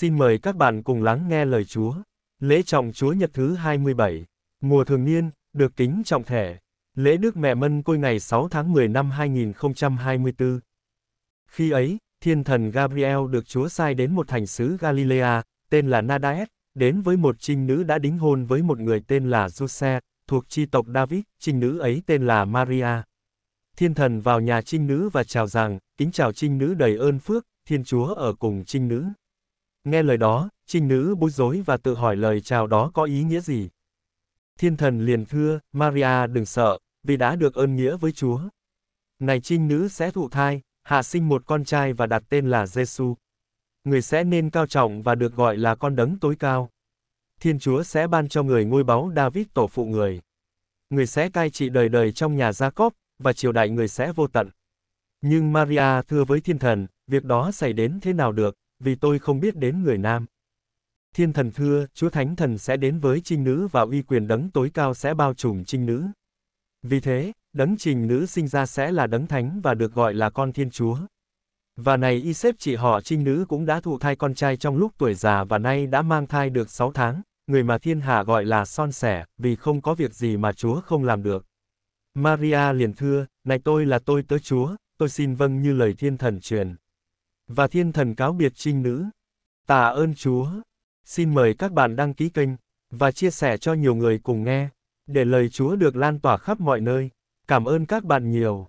Xin mời các bạn cùng lắng nghe lời Chúa. Lễ trọng Chúa Nhật thứ 27, mùa thường niên, được kính trọng thể. Lễ Đức Mẹ Mân Côi ngày 6 tháng 10 năm 2024. Khi ấy, thiên thần Gabriel được Chúa sai đến một thành xứ Galilea, tên là Nadaet, đến với một trinh nữ đã đính hôn với một người tên là Giuse thuộc chi tộc David, trinh nữ ấy tên là Maria. Thiên thần vào nhà trinh nữ và chào rằng, kính chào trinh nữ đầy ơn phước, thiên chúa ở cùng trinh nữ. Nghe lời đó, trinh nữ bối rối và tự hỏi lời chào đó có ý nghĩa gì. Thiên thần liền thưa, Maria đừng sợ, vì đã được ơn nghĩa với Chúa. Này trinh nữ sẽ thụ thai, hạ sinh một con trai và đặt tên là Giêsu. Người sẽ nên cao trọng và được gọi là con đấng tối cao. Thiên Chúa sẽ ban cho người ngôi báu David tổ phụ người. Người sẽ cai trị đời đời trong nhà Jacob, và triều đại người sẽ vô tận. Nhưng Maria thưa với thiên thần, việc đó xảy đến thế nào được? vì tôi không biết đến người nam. Thiên thần thưa, Chúa Thánh Thần sẽ đến với trinh nữ và uy quyền đấng tối cao sẽ bao trùm trinh nữ. Vì thế, đấng trình nữ sinh ra sẽ là đấng thánh và được gọi là con thiên chúa. Và này y xếp chị họ trinh nữ cũng đã thụ thai con trai trong lúc tuổi già và nay đã mang thai được 6 tháng, người mà thiên hạ gọi là son sẻ, vì không có việc gì mà chúa không làm được. Maria liền thưa, này tôi là tôi tớ chúa, tôi xin vâng như lời thiên thần truyền và thiên thần cáo biệt trinh nữ. Tạ ơn Chúa. Xin mời các bạn đăng ký kênh và chia sẻ cho nhiều người cùng nghe, để lời Chúa được lan tỏa khắp mọi nơi. Cảm ơn các bạn nhiều.